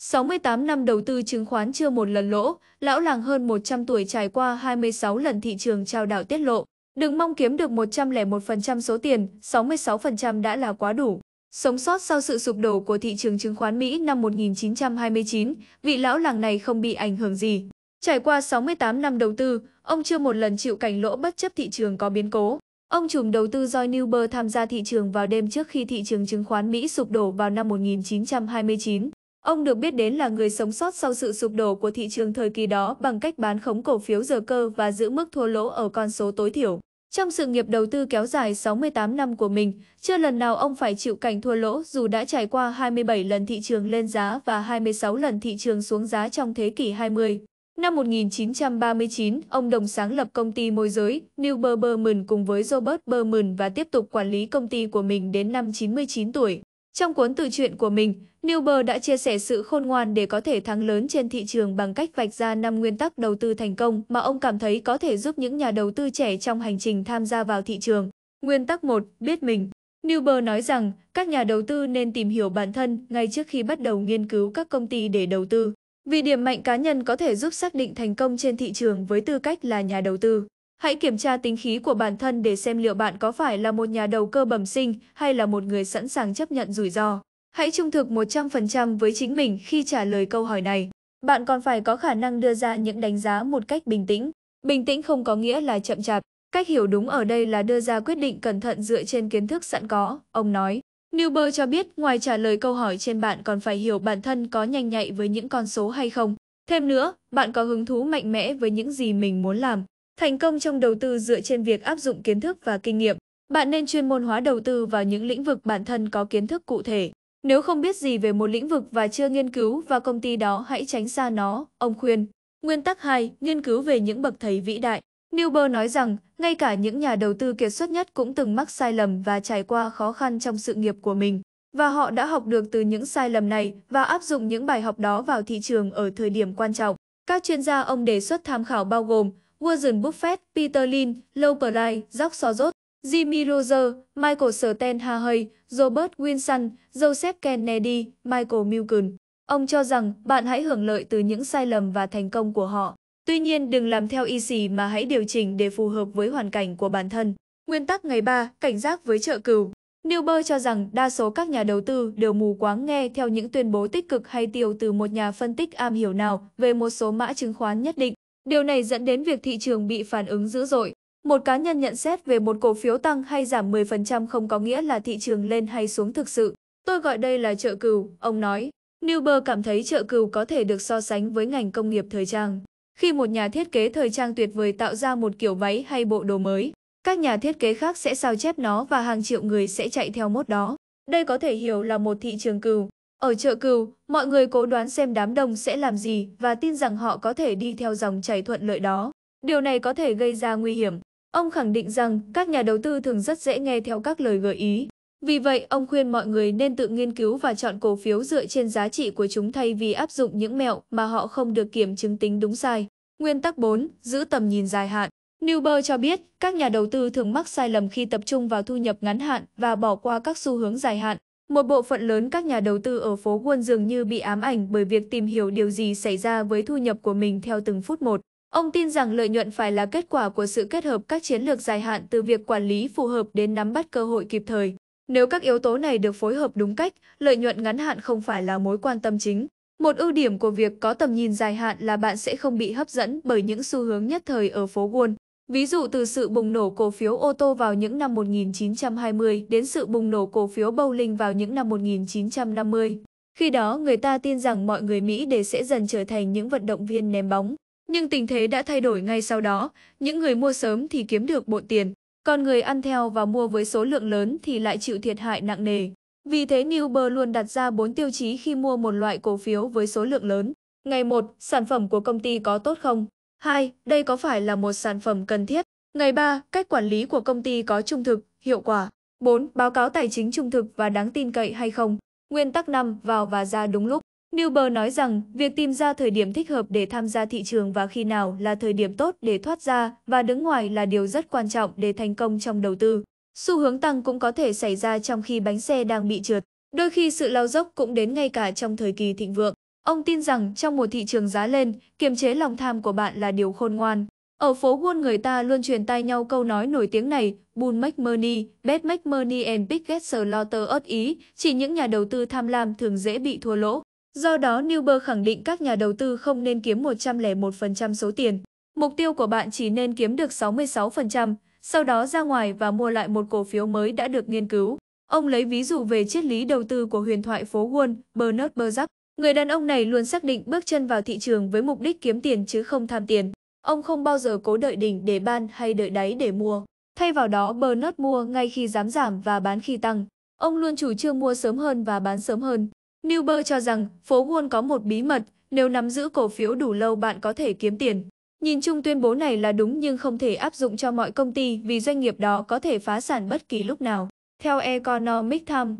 68 năm đầu tư chứng khoán chưa một lần lỗ, lão làng hơn 100 tuổi trải qua 26 lần thị trường trao đảo tiết lộ. Đừng mong kiếm được 101% số tiền, 66% đã là quá đủ. Sống sót sau sự sụp đổ của thị trường chứng khoán Mỹ năm 1929, vị lão làng này không bị ảnh hưởng gì. Trải qua 68 năm đầu tư, ông chưa một lần chịu cảnh lỗ bất chấp thị trường có biến cố. Ông trùm đầu tư Joy Newber tham gia thị trường vào đêm trước khi thị trường chứng khoán Mỹ sụp đổ vào năm 1929. Ông được biết đến là người sống sót sau sự sụp đổ của thị trường thời kỳ đó bằng cách bán khống cổ phiếu giờ cơ và giữ mức thua lỗ ở con số tối thiểu. Trong sự nghiệp đầu tư kéo dài 68 năm của mình, chưa lần nào ông phải chịu cảnh thua lỗ dù đã trải qua 27 lần thị trường lên giá và 26 lần thị trường xuống giá trong thế kỷ 20. Năm 1939, ông đồng sáng lập công ty môi giới New Berman cùng với Robert Berman và tiếp tục quản lý công ty của mình đến năm 99 tuổi. Trong cuốn tự truyện của mình, Newber đã chia sẻ sự khôn ngoan để có thể thắng lớn trên thị trường bằng cách vạch ra 5 nguyên tắc đầu tư thành công mà ông cảm thấy có thể giúp những nhà đầu tư trẻ trong hành trình tham gia vào thị trường. Nguyên tắc 1. Biết mình Newber nói rằng các nhà đầu tư nên tìm hiểu bản thân ngay trước khi bắt đầu nghiên cứu các công ty để đầu tư, vì điểm mạnh cá nhân có thể giúp xác định thành công trên thị trường với tư cách là nhà đầu tư. Hãy kiểm tra tính khí của bản thân để xem liệu bạn có phải là một nhà đầu cơ bẩm sinh hay là một người sẵn sàng chấp nhận rủi ro. Hãy trung thực 100% với chính mình khi trả lời câu hỏi này. Bạn còn phải có khả năng đưa ra những đánh giá một cách bình tĩnh. Bình tĩnh không có nghĩa là chậm chạp. Cách hiểu đúng ở đây là đưa ra quyết định cẩn thận dựa trên kiến thức sẵn có, ông nói. Newber cho biết ngoài trả lời câu hỏi trên bạn còn phải hiểu bản thân có nhanh nhạy với những con số hay không. Thêm nữa, bạn có hứng thú mạnh mẽ với những gì mình muốn làm. Thành công trong đầu tư dựa trên việc áp dụng kiến thức và kinh nghiệm. Bạn nên chuyên môn hóa đầu tư vào những lĩnh vực bản thân có kiến thức cụ thể. Nếu không biết gì về một lĩnh vực và chưa nghiên cứu vào công ty đó hãy tránh xa nó, ông khuyên. Nguyên tắc 2, nghiên cứu về những bậc thầy vĩ đại. Newber nói rằng, ngay cả những nhà đầu tư kiệt xuất nhất cũng từng mắc sai lầm và trải qua khó khăn trong sự nghiệp của mình. Và họ đã học được từ những sai lầm này và áp dụng những bài học đó vào thị trường ở thời điểm quan trọng. Các chuyên gia ông đề xuất tham khảo bao gồm Warren Buffett, Peter Lynn, Low Price, Jock Soros, Jimmy Roger, Michael Stenhahay, Robert Wilson, Joseph Kennedy, Michael Milken. Ông cho rằng bạn hãy hưởng lợi từ những sai lầm và thành công của họ. Tuy nhiên đừng làm theo ý gì mà hãy điều chỉnh để phù hợp với hoàn cảnh của bản thân. Nguyên tắc ngày 3, cảnh giác với trợ cừu. Newber cho rằng đa số các nhà đầu tư đều mù quáng nghe theo những tuyên bố tích cực hay tiêu từ một nhà phân tích am hiểu nào về một số mã chứng khoán nhất định. Điều này dẫn đến việc thị trường bị phản ứng dữ dội. Một cá nhân nhận xét về một cổ phiếu tăng hay giảm 10% không có nghĩa là thị trường lên hay xuống thực sự. Tôi gọi đây là trợ cừu, ông nói. Newber cảm thấy trợ cừu có thể được so sánh với ngành công nghiệp thời trang. Khi một nhà thiết kế thời trang tuyệt vời tạo ra một kiểu váy hay bộ đồ mới, các nhà thiết kế khác sẽ sao chép nó và hàng triệu người sẽ chạy theo mốt đó. Đây có thể hiểu là một thị trường cừu, ở chợ cừu, mọi người cố đoán xem đám đông sẽ làm gì và tin rằng họ có thể đi theo dòng chảy thuận lợi đó. Điều này có thể gây ra nguy hiểm. Ông khẳng định rằng các nhà đầu tư thường rất dễ nghe theo các lời gợi ý. Vì vậy, ông khuyên mọi người nên tự nghiên cứu và chọn cổ phiếu dựa trên giá trị của chúng thay vì áp dụng những mẹo mà họ không được kiểm chứng tính đúng sai. Nguyên tắc 4. Giữ tầm nhìn dài hạn Newber cho biết, các nhà đầu tư thường mắc sai lầm khi tập trung vào thu nhập ngắn hạn và bỏ qua các xu hướng dài hạn. Một bộ phận lớn các nhà đầu tư ở phố Wall dường như bị ám ảnh bởi việc tìm hiểu điều gì xảy ra với thu nhập của mình theo từng phút một. Ông tin rằng lợi nhuận phải là kết quả của sự kết hợp các chiến lược dài hạn từ việc quản lý phù hợp đến nắm bắt cơ hội kịp thời. Nếu các yếu tố này được phối hợp đúng cách, lợi nhuận ngắn hạn không phải là mối quan tâm chính. Một ưu điểm của việc có tầm nhìn dài hạn là bạn sẽ không bị hấp dẫn bởi những xu hướng nhất thời ở phố Wall. Ví dụ từ sự bùng nổ cổ phiếu ô tô vào những năm 1920 đến sự bùng nổ cổ phiếu bowling vào những năm 1950. Khi đó người ta tin rằng mọi người Mỹ đều sẽ dần trở thành những vận động viên ném bóng. Nhưng tình thế đã thay đổi ngay sau đó, những người mua sớm thì kiếm được bộ tiền, còn người ăn theo và mua với số lượng lớn thì lại chịu thiệt hại nặng nề. Vì thế Newber luôn đặt ra 4 tiêu chí khi mua một loại cổ phiếu với số lượng lớn. Ngày 1, sản phẩm của công ty có tốt không? 2. Đây có phải là một sản phẩm cần thiết? Ngày 3. Cách quản lý của công ty có trung thực, hiệu quả. 4. Báo cáo tài chính trung thực và đáng tin cậy hay không? Nguyên tắc 5. Vào và ra đúng lúc. Newber nói rằng việc tìm ra thời điểm thích hợp để tham gia thị trường và khi nào là thời điểm tốt để thoát ra và đứng ngoài là điều rất quan trọng để thành công trong đầu tư. Xu hướng tăng cũng có thể xảy ra trong khi bánh xe đang bị trượt. Đôi khi sự lao dốc cũng đến ngay cả trong thời kỳ thịnh vượng. Ông tin rằng trong một thị trường giá lên, kiềm chế lòng tham của bạn là điều khôn ngoan. Ở phố Wall người ta luôn truyền tai nhau câu nói nổi tiếng này, Bull make money, bet make money and big get the lotter ớt ý, chỉ những nhà đầu tư tham lam thường dễ bị thua lỗ. Do đó, Newber khẳng định các nhà đầu tư không nên kiếm 101% số tiền. Mục tiêu của bạn chỉ nên kiếm được 66%, sau đó ra ngoài và mua lại một cổ phiếu mới đã được nghiên cứu. Ông lấy ví dụ về triết lý đầu tư của huyền thoại phố Wall, Bernard Bergerac. Người đàn ông này luôn xác định bước chân vào thị trường với mục đích kiếm tiền chứ không tham tiền. Ông không bao giờ cố đợi đỉnh để ban hay đợi đáy để mua. Thay vào đó Bernard mua ngay khi dám giảm và bán khi tăng. Ông luôn chủ trương mua sớm hơn và bán sớm hơn. Newber cho rằng phố Wall có một bí mật, nếu nắm giữ cổ phiếu đủ lâu bạn có thể kiếm tiền. Nhìn chung tuyên bố này là đúng nhưng không thể áp dụng cho mọi công ty vì doanh nghiệp đó có thể phá sản bất kỳ lúc nào. Theo Economic Times,